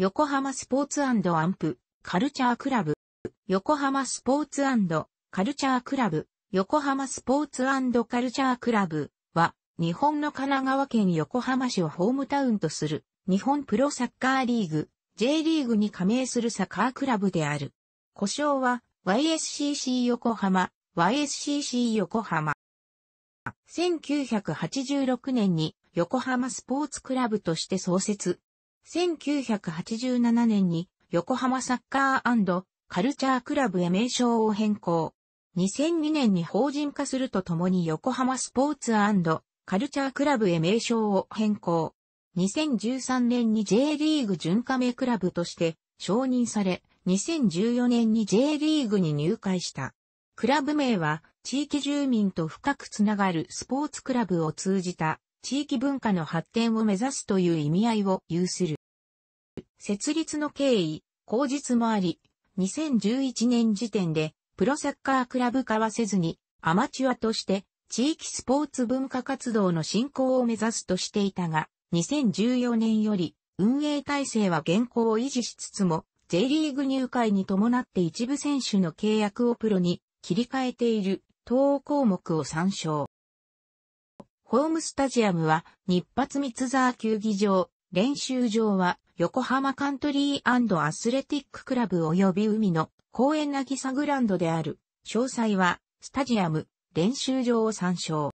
横浜スポーツアンプ、カルチャークラブ、横浜スポーツカルチャークラブ、横浜スポーツカルチャークラブは、日本の神奈川県横浜市をホームタウンとする、日本プロサッカーリーグ、J リーグに加盟するサッカークラブである。故障は、YSCC 横浜、YSCC 横浜。1986年に横浜スポーツクラブとして創設、1987年に横浜サッカーカルチャークラブへ名称を変更。2002年に法人化するとともに横浜スポーツカルチャークラブへ名称を変更。2013年に J リーグ準加盟クラブとして承認され、2014年に J リーグに入会した。クラブ名は地域住民と深くつながるスポーツクラブを通じた地域文化の発展を目指すという意味合いを有する。設立の経緯、口実もあり、2011年時点で、プロサッカークラブ化はせずに、アマチュアとして、地域スポーツ文化活動の振興を目指すとしていたが、2014年より、運営体制は現行を維持しつつも、J リーグ入会に伴って一部選手の契約をプロに切り替えている等項目を参照。ホームスタジアムは日発三沢球技場、練習場は横浜カントリーアスレティッククラブ及び海の公園なぎさグランドである。詳細は、スタジアム、練習場を参照。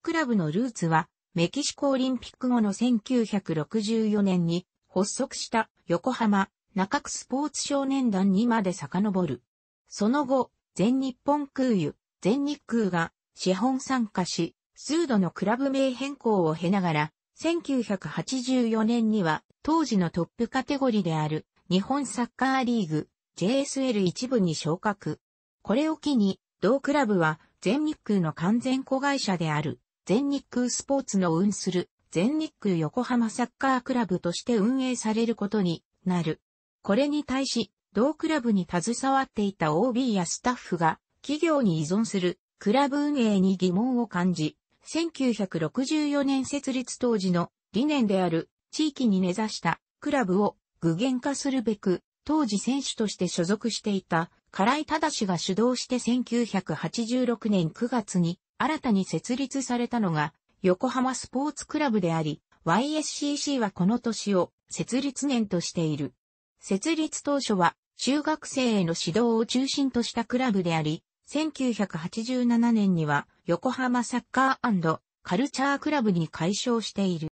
クラブのルーツは、メキシコオリンピック後の1964年に発足した横浜中区スポーツ少年団にまで遡る。その後、全日本空輸、全日空が資本参加し、数度のクラブ名変更を経ながら、1984年には当時のトップカテゴリーである日本サッカーリーグ JSL 一部に昇格。これを機に同クラブは全日空の完全子会社である全日空スポーツの運する全日空横浜サッカークラブとして運営されることになる。これに対し同クラブに携わっていた OB やスタッフが企業に依存するクラブ運営に疑問を感じ、1964年設立当時の理念である地域に根ざしたクラブを具現化するべく、当時選手として所属していた唐井忠が主導して1986年9月に新たに設立されたのが横浜スポーツクラブであり、YSCC はこの年を設立年としている。設立当初は中学生への指導を中心としたクラブであり、1987年には横浜サッカーカルチャークラブに改称している。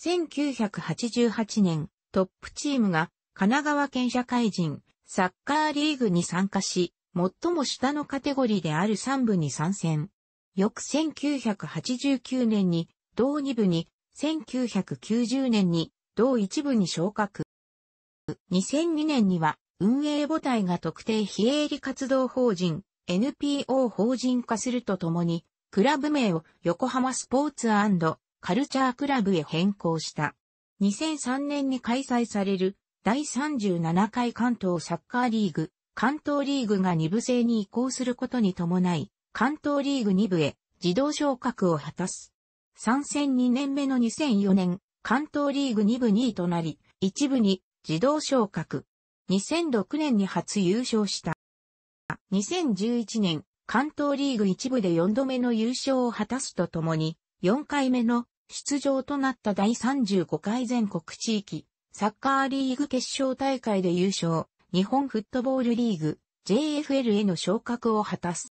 1988年、トップチームが神奈川県社会人サッカーリーグに参加し、最も下のカテゴリーである3部に参戦。翌1989年に同2部に、1990年に同1部に昇格。2002年には運営母体が特定非営利活動法人、NPO 法人化するとともに、クラブ名を横浜スポーツカルチャークラブへ変更した。2003年に開催される第37回関東サッカーリーグ、関東リーグが2部制に移行することに伴い、関東リーグ2部へ自動昇格を果たす。参戦2年目の2004年、関東リーグ2部2位となり、1部に自動昇格。2006年に初優勝した。2011年、関東リーグ一部で4度目の優勝を果たすとともに、4回目の出場となった第35回全国地域、サッカーリーグ決勝大会で優勝、日本フットボールリーグ、JFL への昇格を果たす。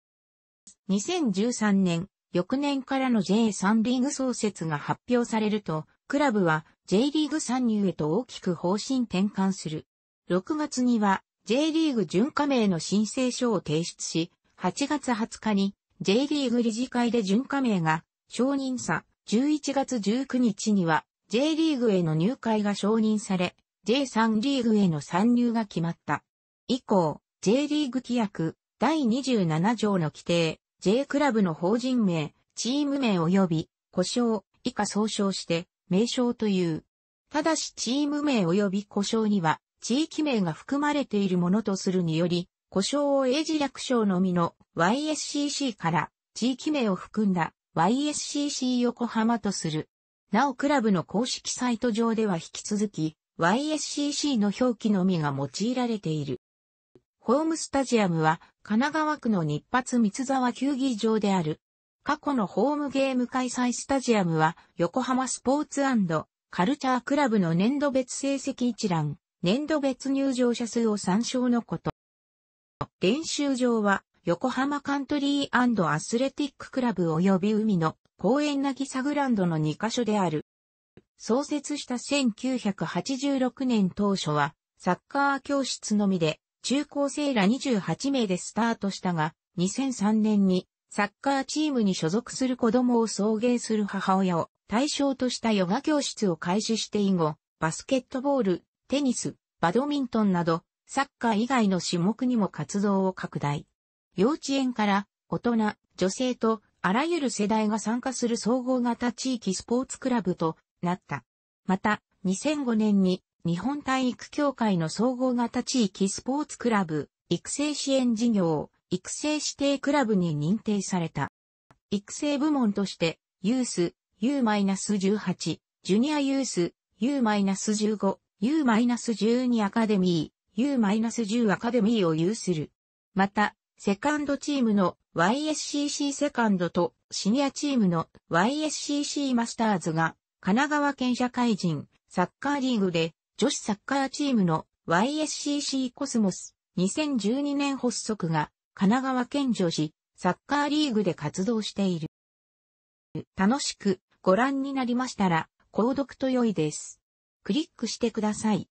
2013年、翌年からの J3 リーグ創設が発表されると、クラブは J リーグ参入へと大きく方針転換する。6月には J リーグ準加盟の申請書を提出し、8月20日に J リーグ理事会で準加盟が承認さ、11月19日には J リーグへの入会が承認され、J3 リーグへの参入が決まった。以降、J リーグ規約第27条の規定、J クラブの法人名、チーム名及び、故障、以下総称して、名称という。ただしチーム名及び故障には、地域名が含まれているものとするにより、故障を英字略称のみの YSCC から地域名を含んだ YSCC 横浜とする。なおクラブの公式サイト上では引き続き YSCC の表記のみが用いられている。ホームスタジアムは神奈川区の日発三沢球技場である。過去のホームゲーム開催スタジアムは横浜スポーツカルチャークラブの年度別成績一覧。年度別入場者数を参照のこと。練習場は、横浜カントリーアスレティッククラブ及び海の公園なぎさグランドの2カ所である。創設した1986年当初は、サッカー教室のみで、中高生ら28名でスタートしたが、2003年にサッカーチームに所属する子供を送迎する母親を対象としたヨガ教室を開始して以後、バスケットボール、テニス、バドミントンなど、サッカー以外の種目にも活動を拡大。幼稚園から大人、女性とあらゆる世代が参加する総合型地域スポーツクラブとなった。また、2005年に日本体育協会の総合型地域スポーツクラブ育成支援事業育成指定クラブに認定された。育成部門としてユース U-18、ジュニアユース U-15、U-12 アカデミー、U-10 アカデミーを有する。また、セカンドチームの YSCC セカンドとシニアチームの YSCC マスターズが神奈川県社会人サッカーリーグで女子サッカーチームの YSCC コスモス2012年発足が神奈川県女子サッカーリーグで活動している。楽しくご覧になりましたら購読と良いです。クリックしてください。